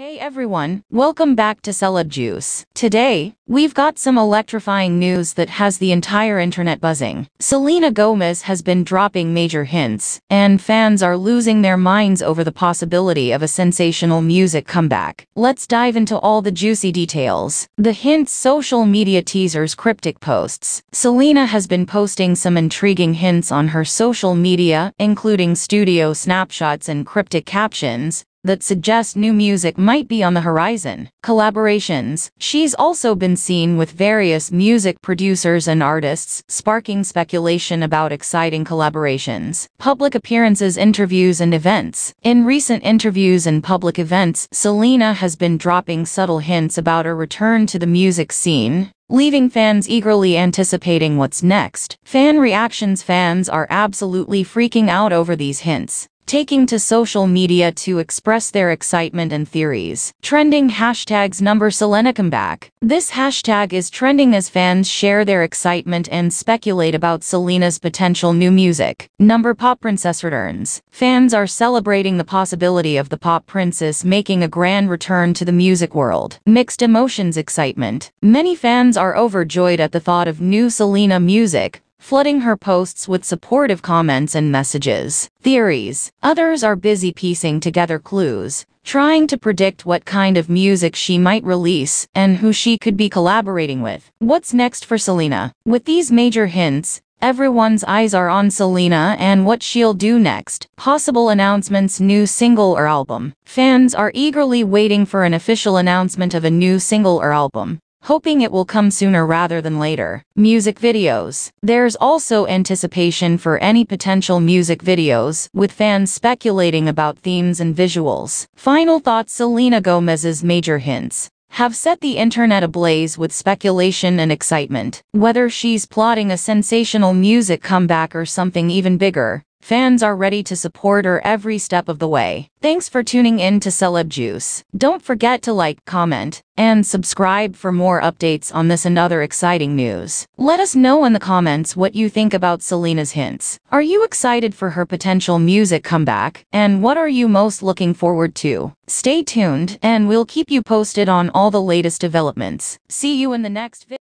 Hey everyone, welcome back to Celeb Juice. Today, we've got some electrifying news that has the entire internet buzzing. Selena Gomez has been dropping major hints, and fans are losing their minds over the possibility of a sensational music comeback. Let's dive into all the juicy details. The hints social media teasers cryptic posts. Selena has been posting some intriguing hints on her social media, including studio snapshots and cryptic captions, that suggest new music might be on the horizon. Collaborations She's also been seen with various music producers and artists, sparking speculation about exciting collaborations. Public appearances interviews and events In recent interviews and public events, Selena has been dropping subtle hints about her return to the music scene, leaving fans eagerly anticipating what's next. Fan reactions Fans are absolutely freaking out over these hints, taking to social media to express their excitement and theories. Trending hashtags number comeback. This hashtag is trending as fans share their excitement and speculate about Selena's potential new music. Number Pop Princess Returns. Fans are celebrating the possibility of the pop princess making a grand return to the music world. Mixed emotions excitement. Many fans are overjoyed at the thought of new Selena music, flooding her posts with supportive comments and messages. Theories. Others are busy piecing together clues, trying to predict what kind of music she might release and who she could be collaborating with. What's next for Selena? With these major hints, Everyone's eyes are on Selena and what she'll do next. Possible announcements new single or album. Fans are eagerly waiting for an official announcement of a new single or album hoping it will come sooner rather than later. Music videos. There's also anticipation for any potential music videos, with fans speculating about themes and visuals. Final thoughts Selena Gomez's major hints have set the internet ablaze with speculation and excitement. Whether she's plotting a sensational music comeback or something even bigger, Fans are ready to support her every step of the way. Thanks for tuning in to Celeb Juice. Don't forget to like, comment, and subscribe for more updates on this and other exciting news. Let us know in the comments what you think about Selena's hints. Are you excited for her potential music comeback? And what are you most looking forward to? Stay tuned, and we'll keep you posted on all the latest developments. See you in the next video.